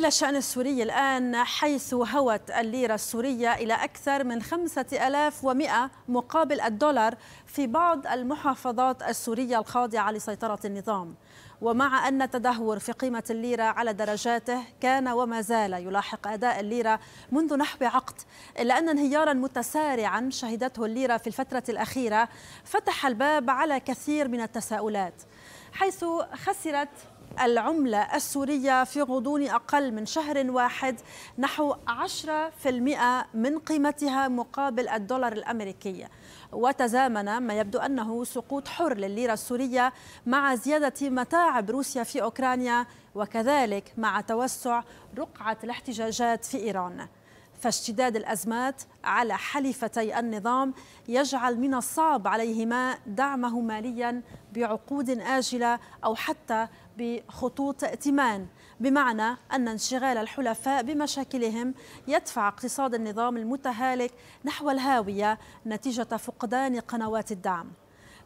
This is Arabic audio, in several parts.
إلى الشأن السوري الآن حيث هوت الليرة السورية إلى أكثر من 5100 مقابل الدولار في بعض المحافظات السورية الخاضعة لسيطرة النظام ومع أن تدهور في قيمة الليرة على درجاته كان وما زال يلاحق أداء الليرة منذ نحو عقد إلا أن انهيارا متسارعا شهدته الليرة في الفترة الأخيرة فتح الباب على كثير من التساؤلات حيث خسرت العملة السورية في غضون أقل من شهر واحد نحو 10% من قيمتها مقابل الدولار الأمريكي وتزامن ما يبدو أنه سقوط حر لليرة السورية مع زيادة متاعب روسيا في أوكرانيا وكذلك مع توسع رقعة الاحتجاجات في إيران فاشتداد الأزمات على حليفتي النظام يجعل من الصعب عليهما دعمه ماليا بعقود آجلة أو حتى بخطوط ائتمان بمعنى أن انشغال الحلفاء بمشاكلهم يدفع اقتصاد النظام المتهالك نحو الهاوية نتيجة فقدان قنوات الدعم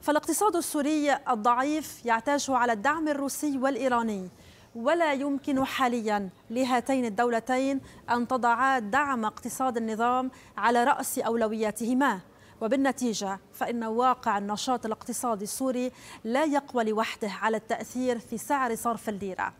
فالاقتصاد السوري الضعيف يعتاج على الدعم الروسي والإيراني ولا يمكن حاليا لهاتين الدولتين أن تضعا دعم اقتصاد النظام على رأس أولوياتهما وبالنتيجة فإن واقع النشاط الاقتصادي السوري لا يقوى لوحده على التأثير في سعر صرف الليرة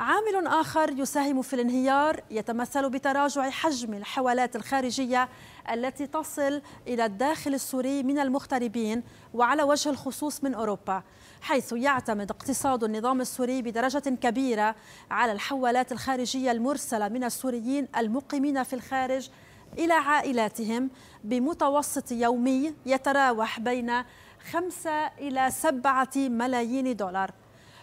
عامل آخر يساهم في الانهيار يتمثل بتراجع حجم الحوالات الخارجية التي تصل إلى الداخل السوري من المغتربين وعلى وجه الخصوص من أوروبا حيث يعتمد اقتصاد النظام السوري بدرجة كبيرة على الحوالات الخارجية المرسلة من السوريين المقيمين في الخارج إلى عائلاتهم بمتوسط يومي يتراوح بين 5 إلى 7 ملايين دولار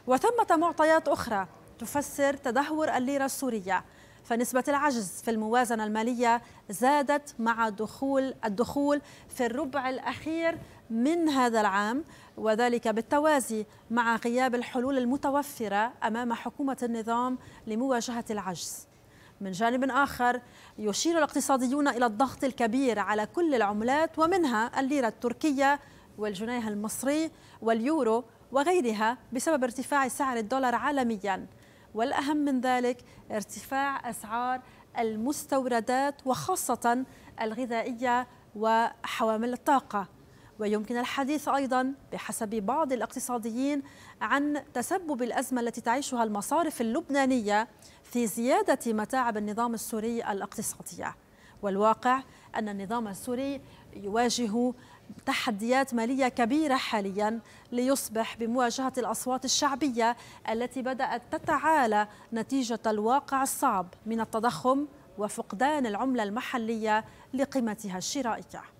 وثمة معطيات أخرى تفسر تدهور الليرة السورية فنسبة العجز في الموازنة المالية زادت مع دخول الدخول في الربع الأخير من هذا العام وذلك بالتوازي مع غياب الحلول المتوفرة أمام حكومة النظام لمواجهة العجز من جانب آخر يشير الاقتصاديون إلى الضغط الكبير على كل العملات ومنها الليرة التركية والجنيه المصري واليورو وغيرها بسبب ارتفاع سعر الدولار عالمياً والأهم من ذلك ارتفاع أسعار المستوردات وخاصة الغذائية وحوامل الطاقة ويمكن الحديث أيضا بحسب بعض الاقتصاديين عن تسبب الأزمة التي تعيشها المصارف اللبنانية في زيادة متاعب النظام السوري الاقتصادية والواقع أن النظام السوري يواجه تحديات مالية كبيرة حاليا ليصبح بمواجهة الأصوات الشعبية التي بدأت تتعالى نتيجة الواقع الصعب من التضخم وفقدان العملة المحلية لقيمتها الشرائية